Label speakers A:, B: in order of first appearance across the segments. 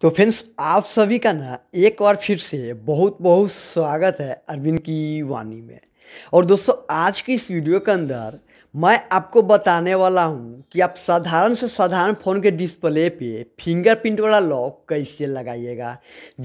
A: तो फ्रेंड्स आप सभी का ना एक बार फिर से बहुत बहुत स्वागत है अरविंद की वाणी में और दोस्तों आज की इस वीडियो के अंदर मैं आपको बताने वाला हूँ कि आप साधारण से साधारण फ़ोन के डिस्प्ले पे फिंगरप्रिंट वाला लॉक कैसे लगाइएगा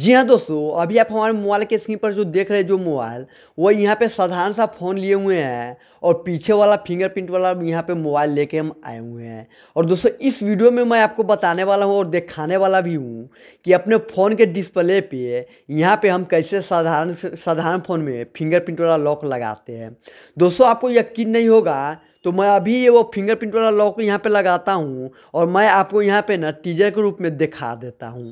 A: जी हाँ दोस्तों अभी आप हमारे मोबाइल के स्क्रीन पर जो देख रहे हैं जो मोबाइल वो यहाँ पे साधारण सा फ़ोन लिए हुए हैं और पीछे वाला फिंगरप्रिंट वाला यहाँ पे मोबाइल लेके हम आए हुए हैं और दोस्तों इस वीडियो में मैं आपको बताने वाला हूँ और दिखाने वाला भी हूँ कि अपने फ़ोन के डिस्प्ले पे यहाँ पे हम कैसे साधारण साधारण फ़ोन में फिंगरप्रिंट वाला लॉक लगाते हैं दोस्तों आपको यकीन नहीं होगा तो मैं अभी ये वो फिंगरप्रिंट वाला लॉक यहाँ पे लगाता हूँ और मैं आपको यहाँ पे ना टीजर के रूप में दिखा देता हूँ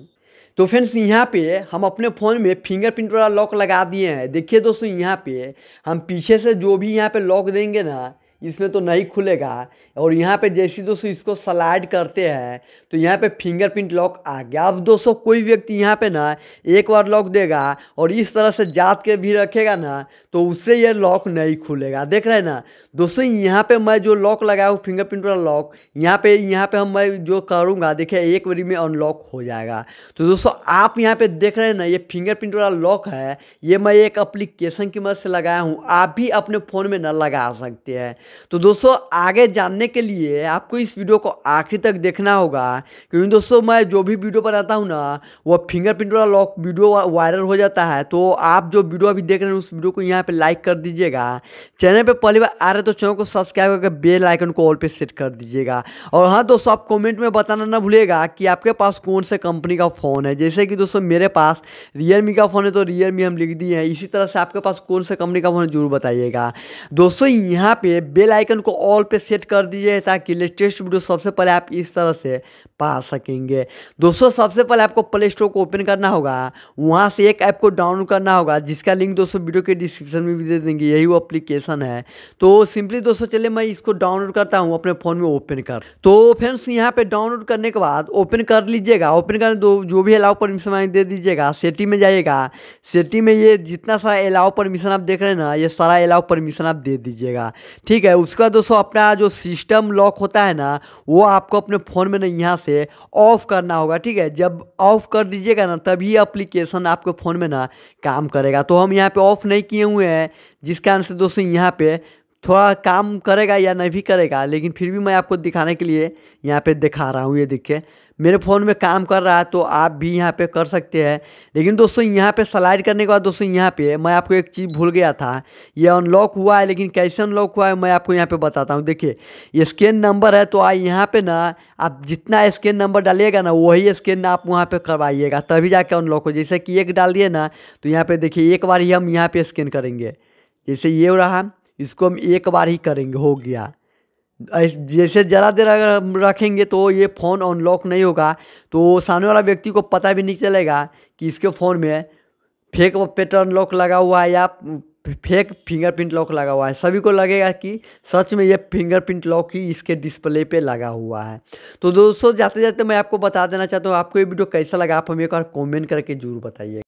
A: तो फ्रेंड्स यहाँ पे हम अपने फ़ोन में फिंगरप्रिंट वाला लॉक लगा दिए हैं देखिए दोस्तों यहाँ पे हम पीछे से जो भी यहाँ पे लॉक देंगे ना इसमें तो नहीं खुलेगा और यहाँ पे जैसे दोस्तों इसको स्लाइड करते हैं तो यहाँ पे फिंगरप्रिंट लॉक आ गया अब दोस्तों कोई व्यक्ति यहाँ पे ना एक बार लॉक देगा और इस तरह से जात के भी रखेगा ना तो उससे ये लॉक नहीं खुलेगा देख रहे हैं ना दोस्तों यहाँ पे मैं जो लॉक लगाया हूँ फिंगरप्रिंट वाला लॉक यहाँ पे यहाँ पे हम मैं जो करूँगा देखिए एक बारी में अनलॉक हो जाएगा तो दोस्तों आप यहाँ पे देख रहे हैं ना ये फिंगरप्रिंट वाला लॉक है ये मैं एक अप्लीकेशन की मदद से लगाया हूँ आप भी अपने फ़ोन में ना लगा सकते हैं तो दोस्तों आगे जानने के लिए आपको इस वीडियो को आखिर तक देखना होगा क्योंकि दोस्तों मैं जो भी वीडियो बनाता हूँ ना वह फिंगरप्रिंट वाला लॉक वीडियो वायरल हो जाता है तो आप जो वीडियो अभी देख रहे हैं उस वीडियो को यहाँ पर लाइक कर दीजिएगा चैनल पर पहली बार आ रहे तो चैनल को सब्सक्राइब करके बेल आइकन को ऑल पर सेट कर दीजिएगा और हाँ दोस्तों आप कॉमेंट में बताना ना भूलेगा कि आपके पास कौन से कंपनी का फ़ोन है जैसे कि दोस्तों मेरे पास रियलमी का फ़ोन है तो रियलमी हम लिख दिए हैं इसी तरह से आपके पास कौन से कंपनी का फ़ोन है जरूर बताइएगा दोस्तों यहाँ पे बेल आइकन को ऑल पे सेट कर दीजिए ताकि लेटेस्ट वीडियो सबसे पहले आप इस तरह से पा सकेंगे दोस्तों सबसे पहले आपको प्ले स्टोर को ओपन करना होगा वहाँ से एक ऐप को डाउनलोड करना होगा जिसका लिंक दोस्तों वीडियो के डिस्क्रिप्शन में भी दे देंगे यही वो अप्लीकेशन है तो सिंपली दोस्तों चलिए मैं इसको डाउनलोड करता हूँ अपने फ़ोन में ओपन कर तो फ्रेंड्स यहाँ पे डाउनलोड करने के बाद ओपन कर लीजिएगा ओपन कर दो जो भी अलाउ परमिशन दे दीजिएगा सेटी में जाइएगा सेटी में ये जितना सारा अलाउ परमिशन आप देख रहे हैं ना ये सारा अलाउ परमिशन आप दे दीजिएगा ठीक है है उसका दोस्तों अपना जो सिस्टम लॉक होता है ना वो आपको अपने फ़ोन में ना यहाँ से ऑफ़ करना होगा ठीक है जब ऑफ़ कर दीजिएगा ना तभी अप्लीकेशन आपके फ़ोन में ना काम करेगा तो हम यहाँ पे ऑफ़ नहीं किए हुए हैं जिस कारण से दोस्तों यहाँ पे थोड़ा काम करेगा या नहीं भी करेगा लेकिन फिर भी मैं आपको दिखाने के लिए यहाँ पे दिखा रहा हूँ ये देखिए मेरे फ़ोन में काम कर रहा है तो आप भी यहाँ पे कर सकते हैं लेकिन दोस्तों यहाँ पे स्लाइड करने के बाद दोस्तों यहाँ पे मैं आपको एक चीज़ भूल गया था ये अनलॉक हुआ है लेकिन कैसे अनलॉक हुआ है मैं आपको यहाँ पे बताता हूँ देखिए ये स्कैन नंबर है तो आ यहाँ पे ना आप जितना स्कैन नंबर डालिएगा ना वही स्कैन आप वहाँ पर करवाइएगा तभी जाके अनलॉक हो जैसे कि एक डाल दिए ना तो यहाँ पर देखिए एक बार ही हम यहाँ पर स्कैन करेंगे जैसे ये रहा इसको हम एक बार ही करेंगे हो गया जैसे ज़रा देर अगर रखेंगे तो ये फ़ोन अनलॉक नहीं होगा तो सामने वाला व्यक्ति को पता भी नहीं चलेगा कि इसके फ़ोन में फेक पैटर्न लॉक लगा हुआ है या फेक फिंगरप्रिंट लॉक लगा हुआ है सभी को लगेगा कि सच में ये फिंगरप्रिंट लॉक ही इसके डिस्प्ले पे लगा हुआ है तो दोस्तों जाते जाते मैं आपको बता देना चाहता हूँ आपको ये वीडियो कैसा लगा आप हमें एक बार कॉमेंट करके जरूर बताइए